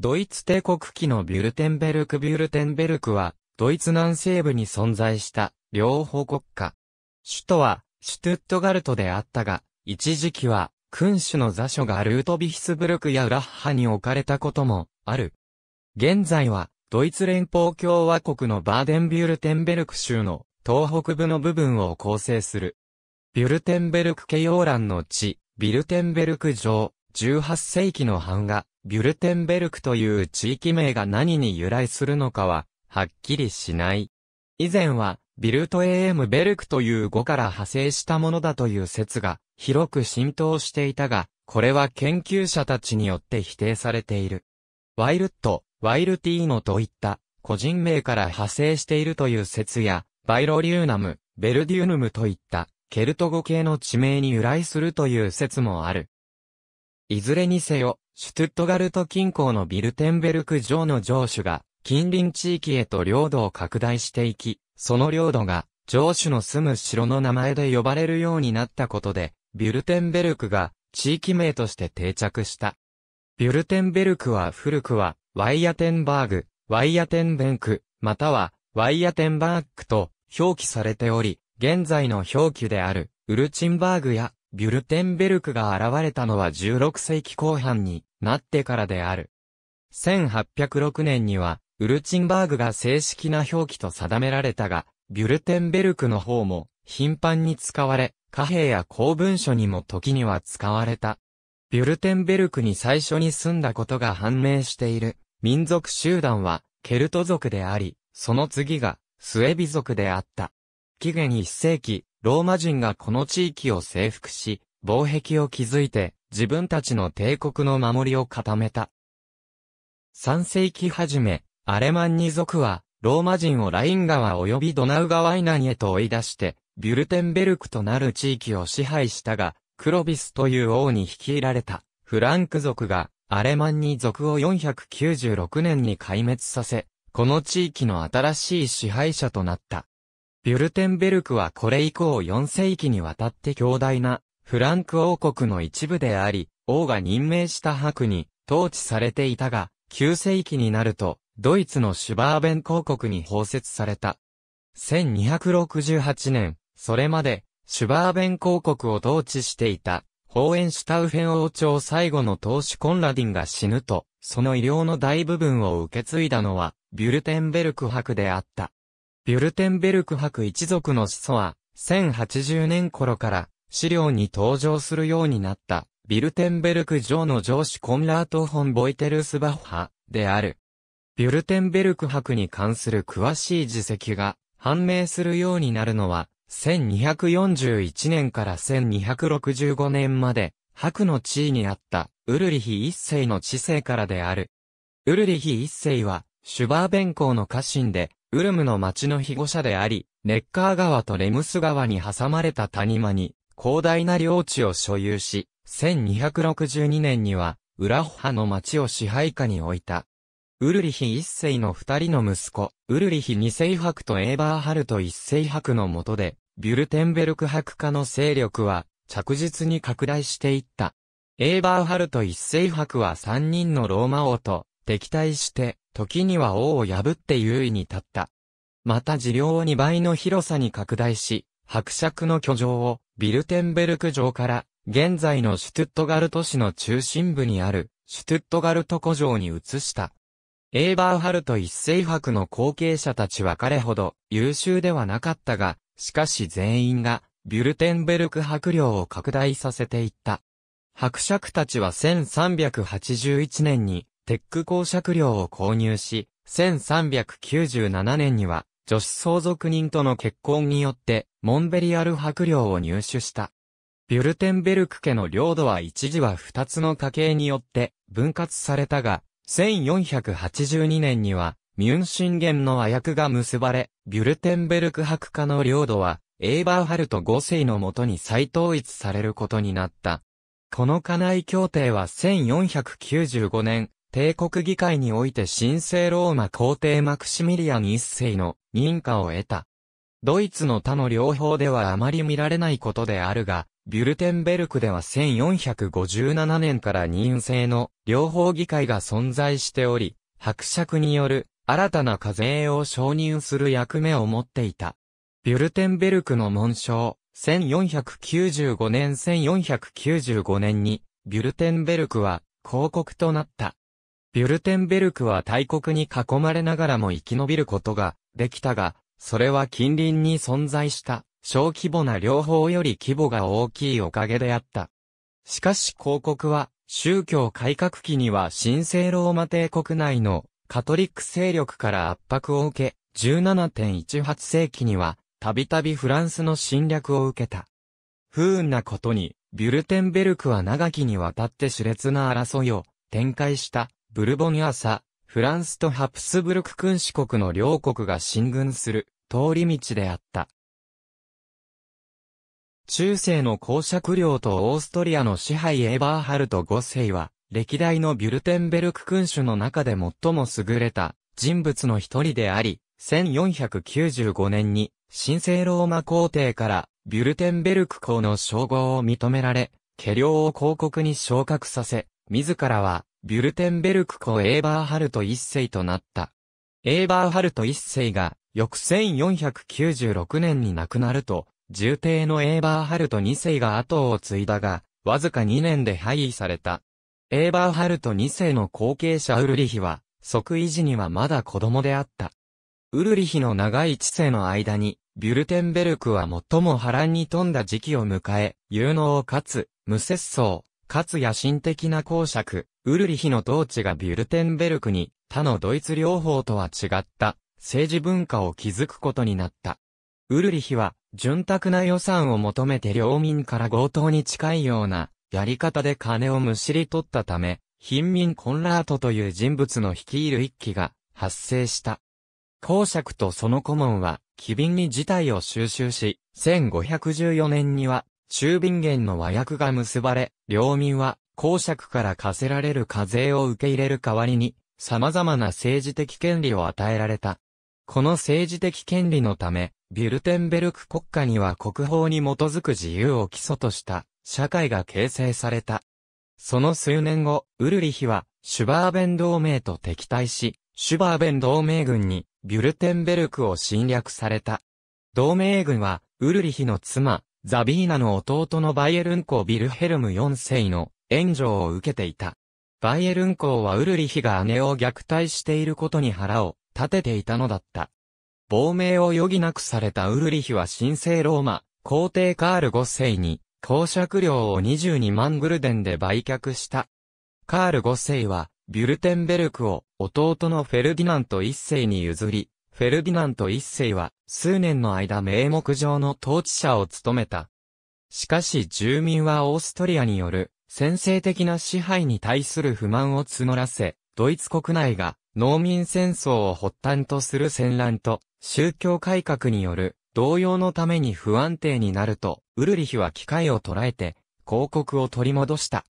ドイツ帝国期のビュルテンベルクビュルテンベルクは、ドイツ南西部に存在した両方国家。首都はシュトゥットガルトであったが、一時期は君主の座所がルートビヒスブルクやラッハに置かれたこともある。現在はドイツ連邦共和国のバーデンビュルテンベルク州の東北部の部分を構成する。ビュルテンベルク系洋蘭の地、ビュルテンベルク城、18世紀の版画、ビュルテンベルクという地域名が何に由来するのかは、はっきりしない。以前は、ビルトエームベルクという語から派生したものだという説が、広く浸透していたが、これは研究者たちによって否定されている。ワイルット、ワイルティーノといった、個人名から派生しているという説や、バイロリューナム、ベルディウヌムといった、ケルト語系の地名に由来するという説もある。いずれにせよ、シュトゥットガルト近郊のビルテンベルク城の城主が、近隣地域へと領土を拡大していき、その領土が、城主の住む城の名前で呼ばれるようになったことで、ビュルテンベルクが地域名として定着した。ビュルテンベルクは古くは、ワイヤテンバーグ、ワイヤテンベンク、または、ワイヤテンバークと表記されており、現在の表記である、ウルチンバーグやビュルテンベルクが現れたのは16世紀後半になってからである。1806年には、ウルチンバーグが正式な表記と定められたが、ビュルテンベルクの方も頻繁に使われ、貨幣や公文書にも時には使われた。ビュルテンベルクに最初に住んだことが判明している民族集団はケルト族であり、その次がスエビ族であった。紀元1世紀、ローマ人がこの地域を征服し、防壁を築いて、自分たちの帝国の守りを固めた。3世紀初め、アレマンニ族は、ローマ人をライン川及びドナウ川以南へと追い出して、ビュルテンベルクとなる地域を支配したが、クロビスという王に率いられた、フランク族が、アレマンニ族を496年に壊滅させ、この地域の新しい支配者となった。ビュルテンベルクはこれ以降4世紀にわたって強大なフランク王国の一部であり、王が任命した白に統治されていたが、9世紀になると、ドイツのシュバーベン公国に包摂された。1268年、それまで、シュバーベン公国を統治していた、ホーエンシュタウフェン王朝最後の当主コンラディンが死ぬと、その医療の大部分を受け継いだのは、ビュルテンベルク伯であった。ビュルテンベルク博一族の始祖は、1080年頃から資料に登場するようになった、ビルテンベルク城の城司コンラート・フォン・ボイテルスバッハである。ビュルテンベルク博に関する詳しい自責が判明するようになるのは、1241年から1265年まで、博の地位にあったウルリヒ一世の知性からである。ウルリヒ一世は、シュバーベン公の家臣で、ウルムの町の庇護者であり、ネッカー川とレムス川に挟まれた谷間に、広大な領地を所有し、1262年には、ウラホハの町を支配下に置いた。ウルリヒ一世の二人の息子、ウルリヒ二世伯とエーバーハルト一世伯の下で、ビュルテンベルク伯家の勢力は、着実に拡大していった。エーバーハルト一世伯は三人のローマ王と敵対して、時には王を破って優位に立った。また事業を2倍の広さに拡大し、伯爵の居城をビルテンベルク城から現在のシュトゥットガルト市の中心部にあるシュトゥットガルト古城に移した。エーバーハルト一世伯の後継者たちは彼ほど優秀ではなかったが、しかし全員がビュルテンベルク伯領を拡大させていった。伯爵たちは1381年にテック公爵領を購入し、1397年には、女子相続人との結婚によって、モンベリアル伯領を入手した。ビュルテンベルク家の領土は一時は二つの家系によって分割されたが、1482年には、ミュンシンゲンの和訳が結ばれ、ビュルテンベルク伯家の領土は、エーバーハルト5世のもとに再統一されることになった。この家内協定は1495年、帝国議会において神聖ローマ皇帝マクシミリアン一世の認可を得た。ドイツの他の両方ではあまり見られないことであるが、ビュルテンベルクでは1457年から任制の両方議会が存在しており、伯爵による新たな課税を承認する役目を持っていた。ビュルテンベルクの紋章、1495年1495年に、ビュルテンベルクは、広告となった。ビュルテンベルクは大国に囲まれながらも生き延びることができたが、それは近隣に存在した小規模な両方より規模が大きいおかげであった。しかし広告は宗教改革期には神聖ローマ帝国内のカトリック勢力から圧迫を受け、17.18世紀にはたびたびフランスの侵略を受けた。不運なことに、ビュルテンベルクは長きにわたって熾烈な争いを展開したブルボニアサ、フランスとハプスブルク君主国の両国が進軍する通り道であった。中世の公爵領とオーストリアの支配エーバーハルト5世は、歴代のビュルテンベルク君主の中で最も優れた人物の一人であり、1495年に神聖ローマ皇帝からビュルテンベルク公の称号を認められ、家領を広告に昇格させ、自らはビュルテンベルク公エーバーハルト一世となった。エーバーハルト一世が、翌1496年に亡くなると、重帝のエーバーハルト二世が後を継いだが、わずか2年で廃位された。エーバーハルト二世の後継者ウルリヒは、即位時にはまだ子供であった。ウルリヒの長い知性の間に、ビュルテンベルクは最も波乱に富んだ時期を迎え、有能かつ、無節操、かつ野心的な公爵、ウルリヒの統治がビュルテンベルクに、他のドイツ両方とは違った、政治文化を築くことになった。ウルリヒは、潤沢な予算を求めて領民から強盗に近いような、やり方で金をむしり取ったため、貧民コンラートという人物の率いる一揆が発生した。公爵とその顧問は、機敏に事態を収集し、1514年には中便源の和訳が結ばれ、領民は公爵から課せられる課税を受け入れる代わりに、様々な政治的権利を与えられた。この政治的権利のため、ビュルテンベルク国家には国法に基づく自由を基礎とした社会が形成された。その数年後、ウルリヒはシュバーベン同盟と敵対し、シュバーベン同盟軍にビュルテンベルクを侵略された。同盟軍はウルリヒの妻、ザビーナの弟のバイエルン公ビルヘルム4世の援助を受けていた。バイエルン公はウルリヒが姉を虐待していることに腹を立てていたのだった。亡命を余儀なくされたウルリヒは神聖ローマ、皇帝カール5世に、公爵料を22万グルデンで売却した。カール5世は、ビュルテンベルクを弟のフェルディナント1世に譲り、フェルディナント一世は、数年の間名目上の統治者を務めた。しかし住民はオーストリアによる、先制的な支配に対する不満を募らせ、ドイツ国内が農民戦争を発端とする戦乱と宗教改革による同様のために不安定になると、ウルリヒは機会を捉えて、広告を取り戻した。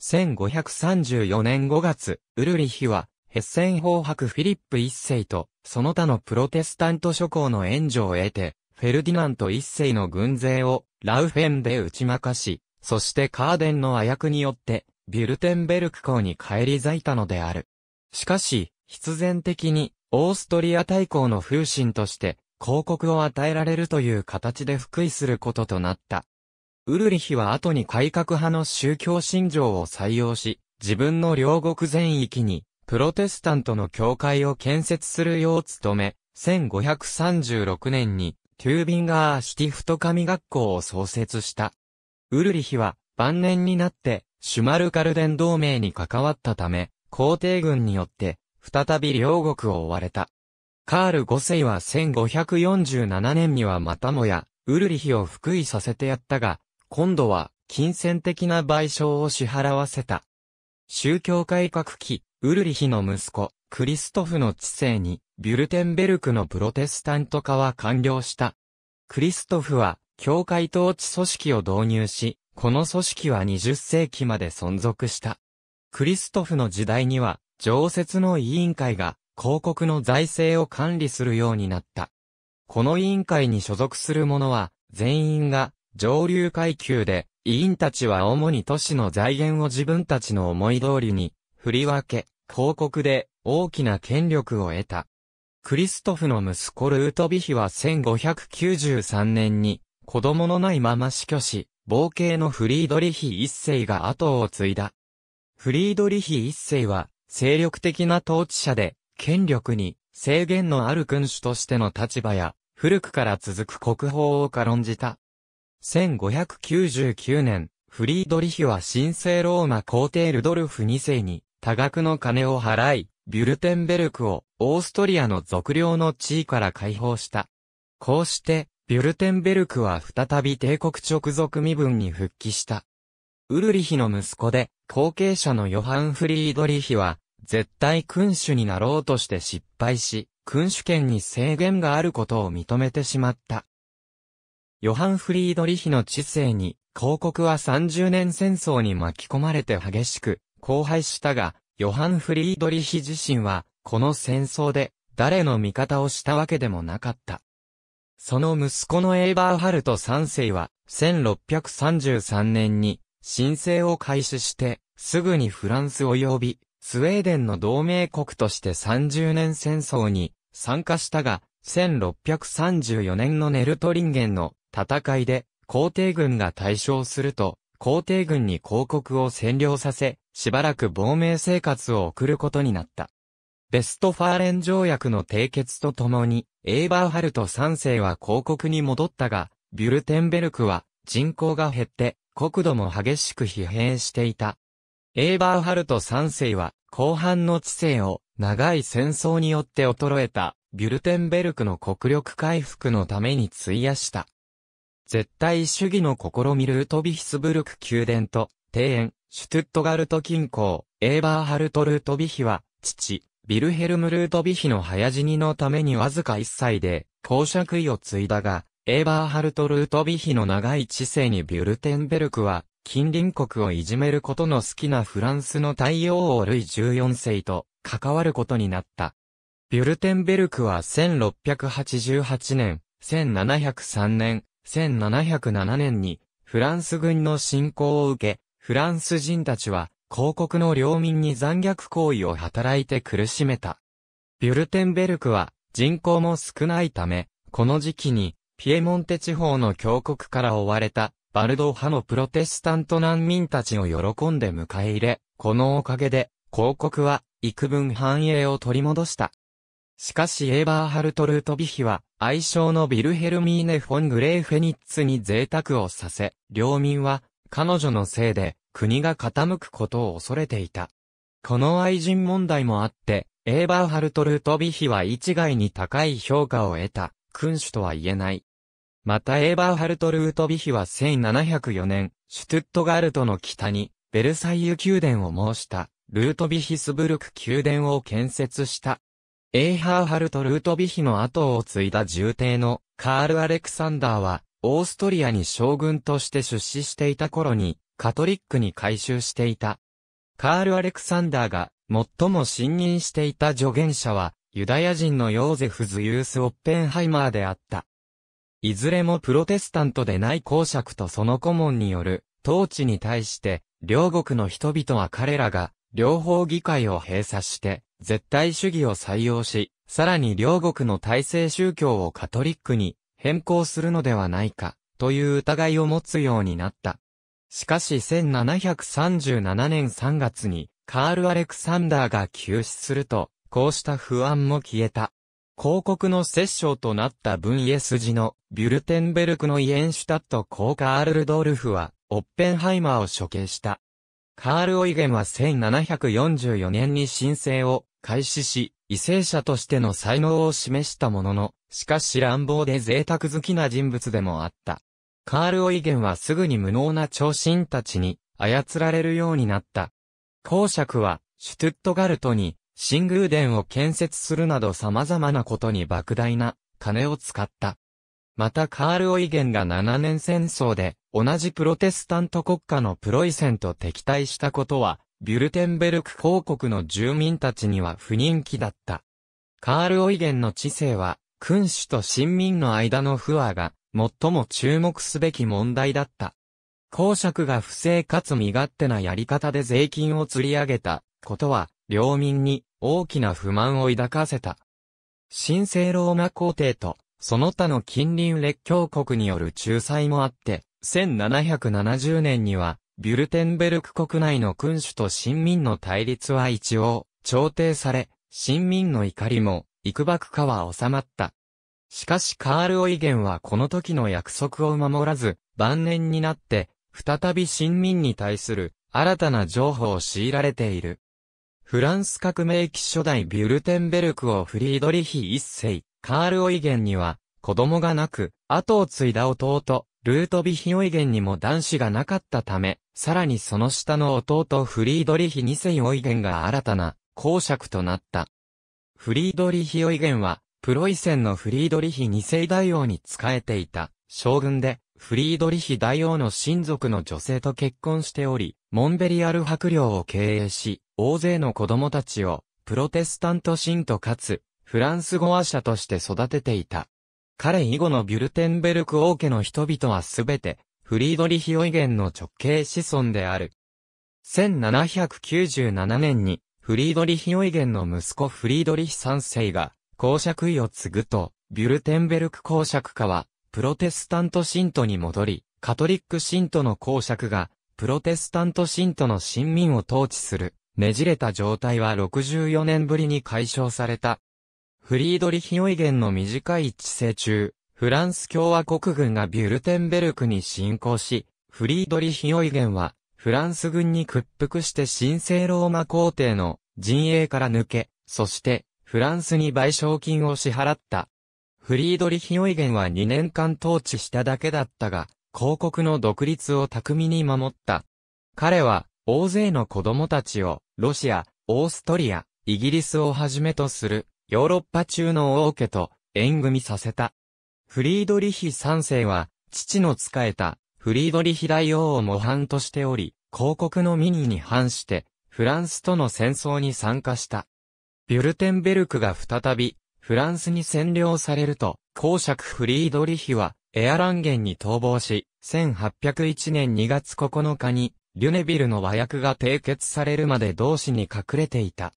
1534年5月、ウルリヒは、ヘッセン法白フィリップ一世とその他のプロテスタント諸侯の援助を得て、フェルディナント一世の軍勢をラウフェンで打ち負かし、そしてカーデンの悪役によって、ビュルテンベルク港に返り咲いたのである。しかし、必然的に、オーストリア大公の風神として、広告を与えられるという形で復位することとなった。ウルリヒは後に改革派の宗教信条を採用し、自分の両国全域にプロテスタントの教会を建設するよう務め、1536年に、トゥービンガーシティフト神学校を創設した。ウルリヒは、晩年になって、シュマルカルデン同盟に関わったため、皇帝軍によって、再び両国を追われた。カール五世は1547年にはまたもや、ウルリヒを復位させてやったが、今度は、金銭的な賠償を支払わせた。宗教改革期、ウルリヒの息子、クリストフの治世に、ビュルテンベルクのプロテスタント化は完了した。クリストフは、教会統治組織を導入し、この組織は20世紀まで存続した。クリストフの時代には、常設の委員会が、広告の財政を管理するようになった。この委員会に所属する者は、全員が、上流階級で、委員たちは主に都市の財源を自分たちの思い通りに、振り分け、広告で大きな権力を得た。クリストフの息子ルートビヒは1593年に子供のないまま死去し、冒険のフリードリヒ一世が後を継いだ。フリードリヒ一世は精力的な統治者で、権力に制限のある君主としての立場や、古くから続く国宝を軽んじた。1599年、フリードリヒは神聖ローマ皇帝ルドルフ二世に多額の金を払い、ビュルテンベルクをオーストリアの属領の地位から解放した。こうして、ビュルテンベルクは再び帝国直属身分に復帰した。ウルリヒの息子で、後継者のヨハン・フリードリヒは、絶対君主になろうとして失敗し、君主権に制限があることを認めてしまった。ヨハン・フリードリヒの知性に、広告は30年戦争に巻き込まれて激しく、荒廃したが、ヨハン・フリードリヒ自身は、この戦争で、誰の味方をしたわけでもなかった。その息子のエーバーハルト3世は、1633年に、申請を開始して、すぐにフランス及び、スウェーデンの同盟国として30年戦争に参加したが、1634年のネルトリンゲンの戦いで皇帝軍が大勝すると、皇帝軍に広告を占領させ、しばらく亡命生活を送ることになった。ベストファーレン条約の締結とともに、エーバーハルト3世は広告に戻ったが、ビュルテンベルクは人口が減って国土も激しく疲弊していた。エーバーハルト3世は後半の知性を長い戦争によって衰えたビュルテンベルクの国力回復のために費やした。絶対主義の試みルートビィヒスブルク宮殿と、庭園、シュトゥットガルト近郊、エーバーハルト・ルートビヒは、父、ビルヘルム・ルートビヒの早死にのためにわずか1歳で、公爵位を継いだが、エーバーハルト・ルートビヒの長い知性にビュルテンベルクは、近隣国をいじめることの好きなフランスの太陽王ルイ14世と関わることになった。ビュルテンベルクは1688年、1703年、1707年にフランス軍の侵攻を受け、フランス人たちは広告の領民に残虐行為を働いて苦しめた。ビュルテンベルクは人口も少ないため、この時期にピエモンテ地方の峡谷から追われたバルド派のプロテスタント難民たちを喜んで迎え入れ、このおかげで広告は幾分繁栄を取り戻した。しかしエーバーハルト・ルートビヒは、愛称のビルヘルミーネ・フォン・グレー・フェニッツに贅沢をさせ、領民は、彼女のせいで、国が傾くことを恐れていた。この愛人問題もあって、エーバーハルト・ルートビヒは一概に高い評価を得た、君主とは言えない。またエーバーハルト・ルートビヒは1704年、シュトゥットガルトの北に、ベルサイユ宮殿を申した、ルートビヒスブルク宮殿を建設した。エーハーハルト・ルートビヒの後を継いだ重帝のカール・アレクサンダーは、オーストリアに将軍として出資していた頃に、カトリックに改修していた。カール・アレクサンダーが、最も信任していた助言者は、ユダヤ人のヨーゼフ・ズユース・オッペンハイマーであった。いずれもプロテスタントでない公爵とその顧問による、統治に対して、両国の人々は彼らが、両方議会を閉鎖して、絶対主義を採用し、さらに両国の体制宗教をカトリックに変更するのではないか、という疑いを持つようになった。しかし1737年3月に、カール・アレクサンダーが急死すると、こうした不安も消えた。広告の摂政となった分家筋のビュルテンベルクのイエンシュタット公カール・ルドルフは、オッペンハイマーを処刑した。カール・オイゲンは1744年に申請を開始し、為政者としての才能を示したものの、しかし乱暴で贅沢好きな人物でもあった。カール・オイゲンはすぐに無能な長身たちに操られるようになった。公爵は、シュトゥットガルトに、新宮殿を建設するなど様々なことに莫大な金を使った。またカール・オイゲンが7年戦争で同じプロテスタント国家のプロイセンと敵対したことはビュルテンベルク公国の住民たちには不人気だった。カール・オイゲンの知性は、君主と臣民の間の不和が、最も注目すべき問題だった。公爵が不正かつ身勝手なやり方で税金を釣り上げたことは、領民に大きな不満を抱かせた。神聖ローマ皇帝と、その他の近隣列強国による仲裁もあって、1770年には、ビュルテンベルク国内の君主と新民の対立は一応、調停され、新民の怒りも、幾幕かは収まった。しかしカール・オイゲンはこの時の約束を守らず、晩年になって、再び新民に対する新たな譲歩を強いられている。フランス革命期初代ビュルテンベルクをフリードリヒ一世、カール・オイゲンには、子供がなく、後を継いだ弟、ルートヴィヒオイゲンにも男子がなかったため、さらにその下の弟フリードリヒ2世オイゲンが新たな公爵となった。フリードリヒオイゲンは、プロイセンのフリードリヒ2世大王に仕えていた将軍で、フリードリヒ大王の親族の女性と結婚しており、モンベリアル博領を経営し、大勢の子供たちを、プロテスタント信徒かつ、フランス語話者として育てていた。彼以後のビュルテンベルク王家の人々はすべて、フリードリヒオイゲンの直系子孫である。1797年に、フリードリヒオイゲンの息子フリードリヒ三世が、公爵位を継ぐと、ビュルテンベルク公爵家は、プロテスタント信徒に戻り、カトリック信徒の公爵が、プロテスタント信徒の新民を統治する、ねじれた状態は64年ぶりに解消された。フリードリヒ・オイゲンの短い治世中、フランス共和国軍がビュルテンベルクに侵攻し、フリードリヒ・オイゲンは、フランス軍に屈服して神聖ローマ皇帝の陣営から抜け、そして、フランスに賠償金を支払った。フリードリヒ・オイゲンは2年間統治しただけだったが、広告の独立を巧みに守った。彼は、大勢の子供たちを、ロシア、オーストリア、イギリスをはじめとする、ヨーロッパ中の王家と縁組させた。フリードリヒ3世は、父の仕えた、フリードリヒ大王を模範としており、広告のミニに反して、フランスとの戦争に参加した。ビュルテンベルクが再び、フランスに占領されると、公爵フリードリヒは、エアランゲンに逃亡し、1801年2月9日に、リュネビルの和訳が締結されるまで同志に隠れていた。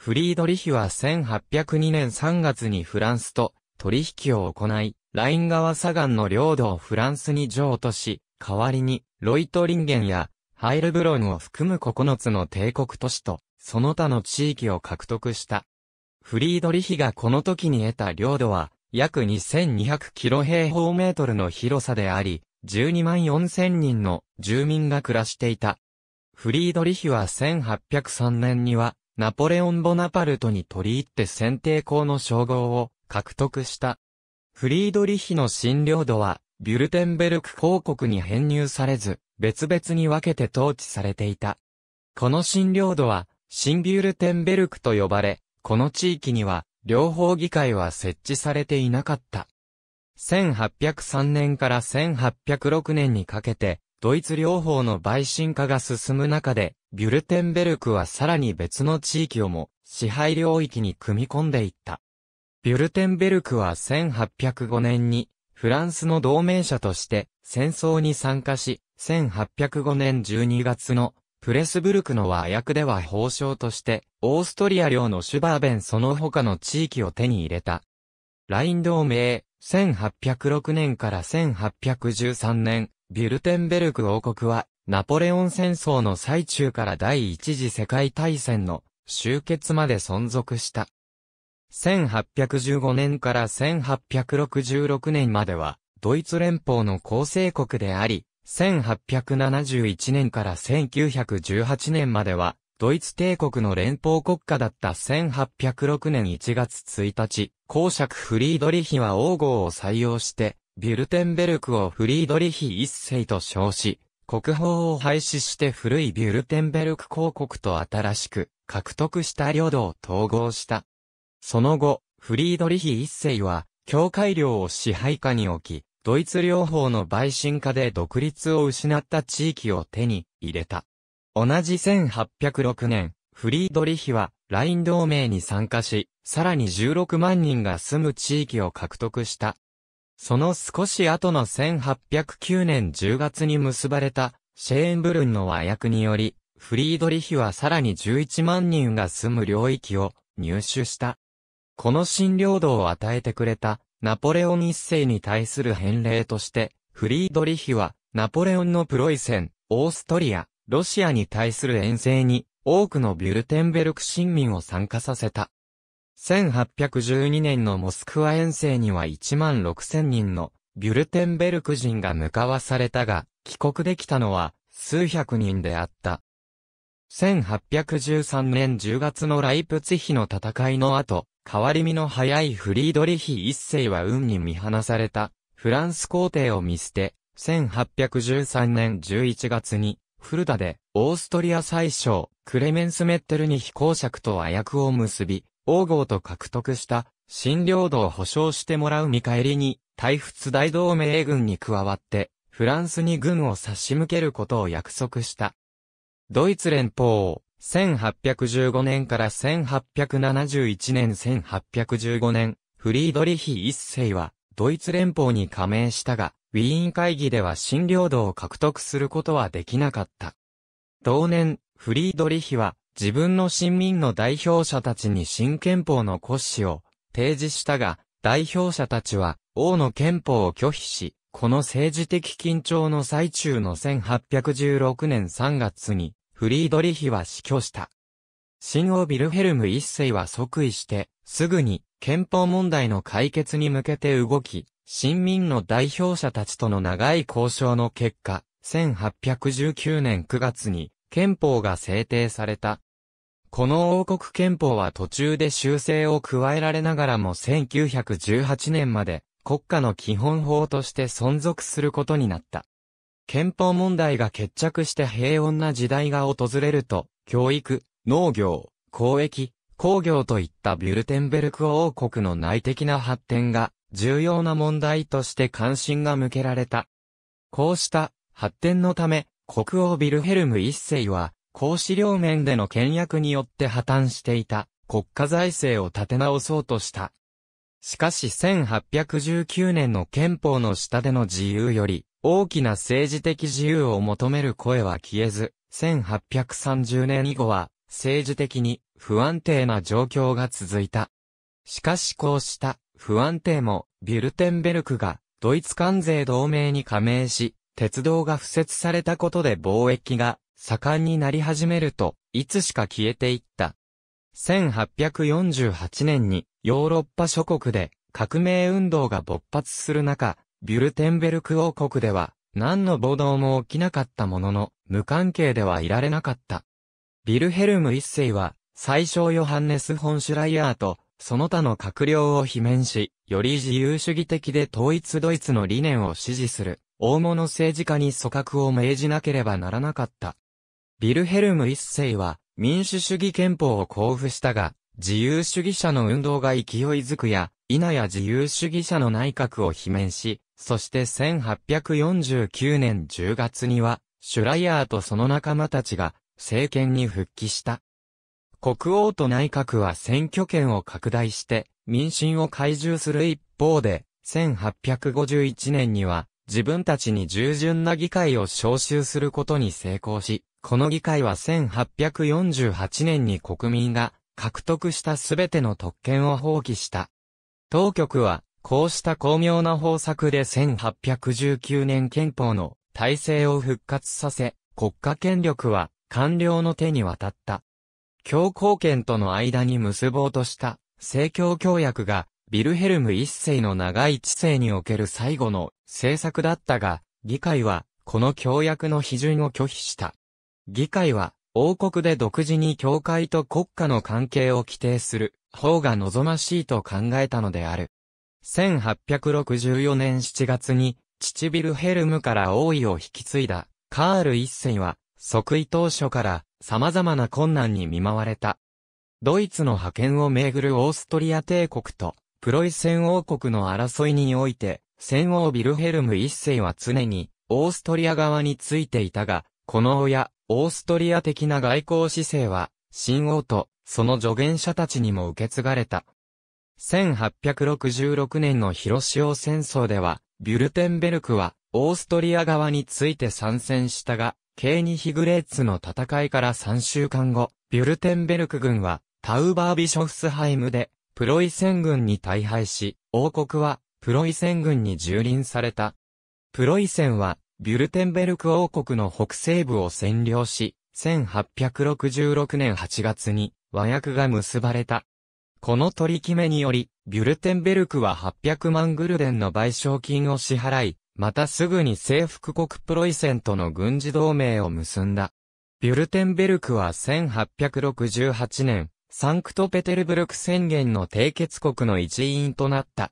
フリードリヒは1802年3月にフランスと取引を行い、ライン川左岸の領土をフランスに譲渡し、代わりにロイトリンゲンやハイルブロンを含む9つの帝国都市と、その他の地域を獲得した。フリードリヒがこの時に得た領土は、約2200キロ平方メートルの広さであり、12万4000人の住民が暮らしていた。フリードリヒは1803年には、ナポレオン・ボナパルトに取り入って選定校の称号を獲得した。フリードリヒの診療度は、ビュルテンベルク公国に編入されず、別々に分けて統治されていた。この診療度は、新ビュルテンベルクと呼ばれ、この地域には、両方議会は設置されていなかった。1803年から1806年にかけて、ドイツ両方の陪審化が進む中で、ビュルテンベルクはさらに別の地域をも支配領域に組み込んでいった。ビュルテンベルクは1805年にフランスの同盟者として戦争に参加し、1805年12月のプレスブルクの和訳では法相としてオーストリア領のシュバーベンその他の地域を手に入れた。ライン同盟、1806年から1813年、ビュルテンベルク王国は、ナポレオン戦争の最中から第一次世界大戦の終結まで存続した。1815年から1866年までは、ドイツ連邦の構成国であり、1871年から1918年までは、ドイツ帝国の連邦国家だった1806年1月1日、公爵フリードリヒは王号を採用して、ビュルテンベルクをフリードリヒ一世と称し、国宝を廃止して古いビュルテンベルク公国と新しく獲得した領土を統合した。その後、フリードリヒ一世は、教会領を支配下に置き、ドイツ領法の陪審下で独立を失った地域を手に入れた。同じ1806年、フリードリヒは、ライン同盟に参加し、さらに16万人が住む地域を獲得した。その少し後の1809年10月に結ばれた、シェーンブルンの和訳により、フリードリヒはさらに11万人が住む領域を入手した。この新領土を与えてくれたナポレオン一世に対する返礼として、フリードリヒはナポレオンのプロイセン、オーストリア、ロシアに対する遠征に多くのビュルテンベルク市民を参加させた。1812年のモスクワ遠征には1万6000人のビュルテンベルク人が向かわされたが、帰国できたのは数百人であった。1813年10月のライプツヒの戦いの後、変わり身の早いフリードリヒ一世は運に見放された、フランス皇帝を見捨て、1813年11月に、フルダで、オーストリア最小、クレメンス・メッテルに飛行尺と和訳を結び、王号と獲得した新領土を保証してもらう見返りに、大仏大同盟軍に加わって、フランスに軍を差し向けることを約束した。ドイツ連邦、1815年から1871年1815年、フリードリヒ一世は、ドイツ連邦に加盟したが、ウィーン会議では新領土を獲得することはできなかった。同年、フリードリヒは、自分の新民の代表者たちに新憲法の骨子を提示したが、代表者たちは王の憲法を拒否し、この政治的緊張の最中の1816年3月にフリードリヒは死去した。新王ビルヘルム一世は即位して、すぐに憲法問題の解決に向けて動き、新民の代表者たちとの長い交渉の結果、1819年9月に憲法が制定された。この王国憲法は途中で修正を加えられながらも1918年まで国家の基本法として存続することになった。憲法問題が決着して平穏な時代が訪れると、教育、農業、交易、工業といったビュルテンベルク王国の内的な発展が重要な問題として関心が向けられた。こうした発展のため、国王ビルヘルム一世は公資料面での倹約によって破綻していた国家財政を立て直そうとした。しかし1819年の憲法の下での自由より大きな政治的自由を求める声は消えず、1830年以後は政治的に不安定な状況が続いた。しかしこうした不安定もビュルテンベルクがドイツ関税同盟に加盟し、鉄道が敷設されたことで貿易が盛んになり始めると、いつしか消えていった。1848年にヨーロッパ諸国で革命運動が勃発する中、ビュルテンベルク王国では何の暴動も起きなかったものの、無関係ではいられなかった。ビルヘルム一世は、最小ヨハンネス・ホンシュライアーと、その他の閣僚を罷免し、より自由主義的で統一ドイツの理念を支持する、大物政治家に組閣を命じなければならなかった。ビルヘルム一世は民主主義憲法を交付したが、自由主義者の運動が勢いづくや、否や自由主義者の内閣を罷免し、そして1849年10月には、シュライヤーとその仲間たちが政権に復帰した。国王と内閣は選挙権を拡大して民心を懐柔する一方で、1851年には自分たちに従順な議会を招集することに成功し、この議会は1848年に国民が獲得したすべての特権を放棄した。当局は、こうした巧妙な方策で1819年憲法の体制を復活させ、国家権力は官僚の手に渡った。強行権との間に結ぼうとした、政教協約が、ビルヘルム一世の長い知性における最後の政策だったが、議会は、この協約の批准を拒否した。議会は、王国で独自に教会と国家の関係を規定する方が望ましいと考えたのである。1864年7月に、父ビルヘルムから王位を引き継いだ、カール一世は、即位当初から様々な困難に見舞われた。ドイツの覇権をめぐるオーストリア帝国とプロイセン王国の争いにおいて、戦王ビルヘルム一世は常にオーストリア側についていたが、この親、オーストリア的な外交姿勢は、新王とその助言者たちにも受け継がれた。1866年の広潮戦争では、ビュルテンベルクは、オーストリア側について参戦したが、ケーニヒグレーツの戦いから3週間後、ビュルテンベルク軍は、タウバービショフスハイムで、プロイセン軍に大敗し、王国は、プロイセン軍に蹂躙された。プロイセンは、ビュルテンベルク王国の北西部を占領し、1866年8月に和訳が結ばれた。この取り決めにより、ビュルテンベルクは800万グルデンの賠償金を支払い、またすぐに征服国プロイセンとの軍事同盟を結んだ。ビュルテンベルクは1868年、サンクトペテルブルク宣言の締結国の一員となった。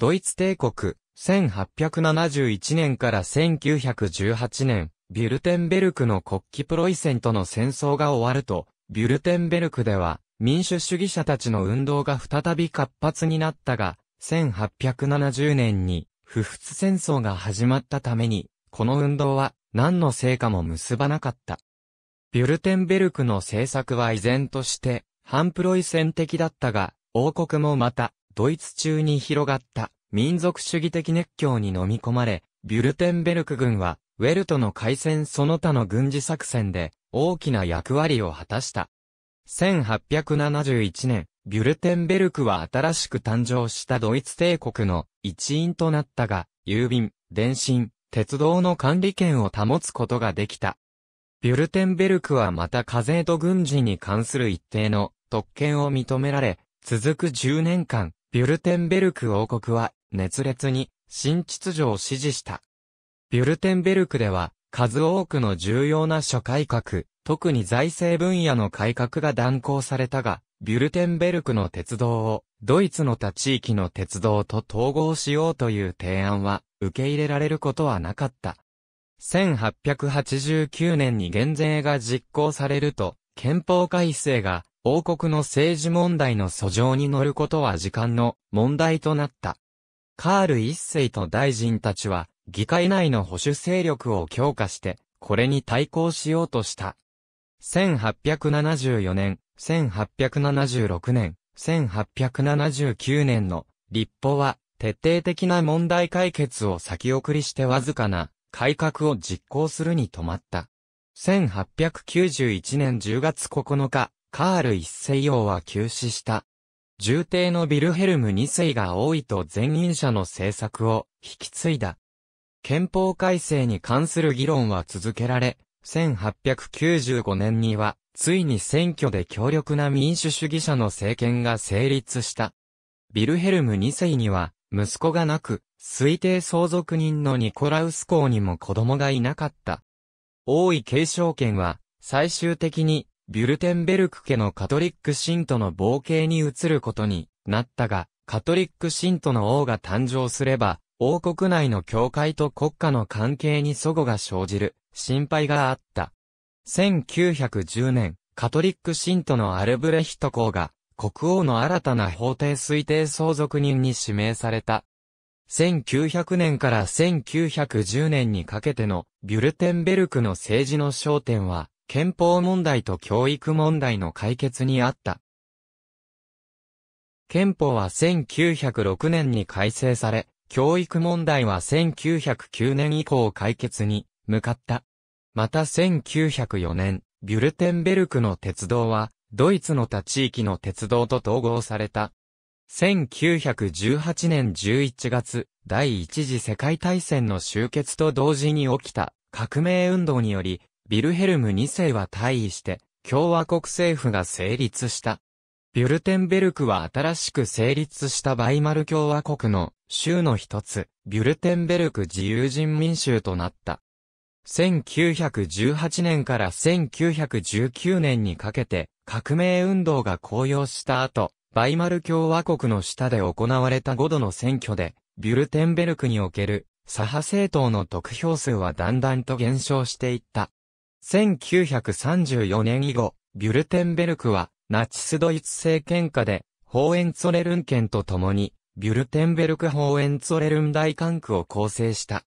ドイツ帝国、1871年から1918年、ビュルテンベルクの国旗プロイセンとの戦争が終わると、ビュルテンベルクでは、民主主義者たちの運動が再び活発になったが、1870年に、不仏戦争が始まったために、この運動は何の成果も結ばなかった。ビュルテンベルクの政策は依然として、反プロイセン的だったが、王国もまた、ドイツ中に広がった民族主義的熱狂に飲み込まれ、ビュルテンベルク軍は、ウェルトの海戦その他の軍事作戦で大きな役割を果たした。1871年、ビュルテンベルクは新しく誕生したドイツ帝国の一員となったが、郵便、電信、鉄道の管理権を保つことができた。ビュルテンベルクはまた課税と軍事に関する一定の特権を認められ、続く10年間、ビュルテンベルク王国は熱烈に新秩序を支持した。ビュルテンベルクでは数多くの重要な諸改革、特に財政分野の改革が断行されたが、ビュルテンベルクの鉄道をドイツの他地域の鉄道と統合しようという提案は受け入れられることはなかった。1889年に減税が実行されると、憲法改正が王国の政治問題の訴状に乗ることは時間の問題となった。カール一世と大臣たちは、議会内の保守勢力を強化して、これに対抗しようとした。1874年、1876年、1879年の立法は、徹底的な問題解決を先送りしてわずかな改革を実行するに止まった。1891年10月9日、カール一世王は急死した。重帝のビルヘルム二世が多いと前任者の政策を引き継いだ。憲法改正に関する議論は続けられ、1895年には、ついに選挙で強力な民主主義者の政権が成立した。ビルヘルム二世には、息子がなく、推定相続人のニコラウス公にも子供がいなかった。王位継承権は、最終的にビュルテンベルク家のカトリック信徒の冒険に移ることになったが、カトリック信徒の王が誕生すれば、王国内の教会と国家の関係に祖語が生じる心配があった。1910年、カトリック信徒のアルブレヒト公が、国王の新たな法廷推定相続人に指名された。1900年から1910年にかけてのビュルテンベルクの政治の焦点は、憲法問題と教育問題の解決にあった。憲法は1906年に改正され、教育問題は1909年以降解決に向かった。また1904年、ビュルテンベルクの鉄道は、ドイツの他地域の鉄道と統合された。1918年11月、第一次世界大戦の終結と同時に起きた革命運動により、ビルヘルム2世は退位して、共和国政府が成立した。ビュルテンベルクは新しく成立したバイマル共和国の州の一つ、ビュルテンベルク自由人民州となった。1918年から1919年にかけて革命運動が高揚した後、バイマル共和国の下で行われた5度の選挙で、ビュルテンベルクにおける左派政党の得票数はだんだんと減少していった。1934年以後、ビュルテンベルクは、ナチスドイツ政権下で、ホーエンツォレルン県と共に、ビュルテンベルクホーエンツォレルン大管区を構成した。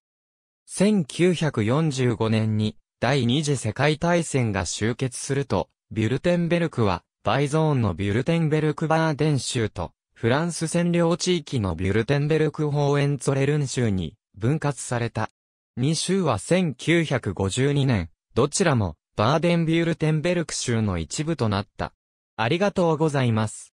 1945年に、第二次世界大戦が終結すると、ビュルテンベルクは、バイゾーンのビュルテンベルクバーデン州と、フランス占領地域のビュルテンベルクホーエンツォレルン州に分割された。2州は1952年、どちらもバーデンビュールテンベルク州の一部となった。ありがとうございます。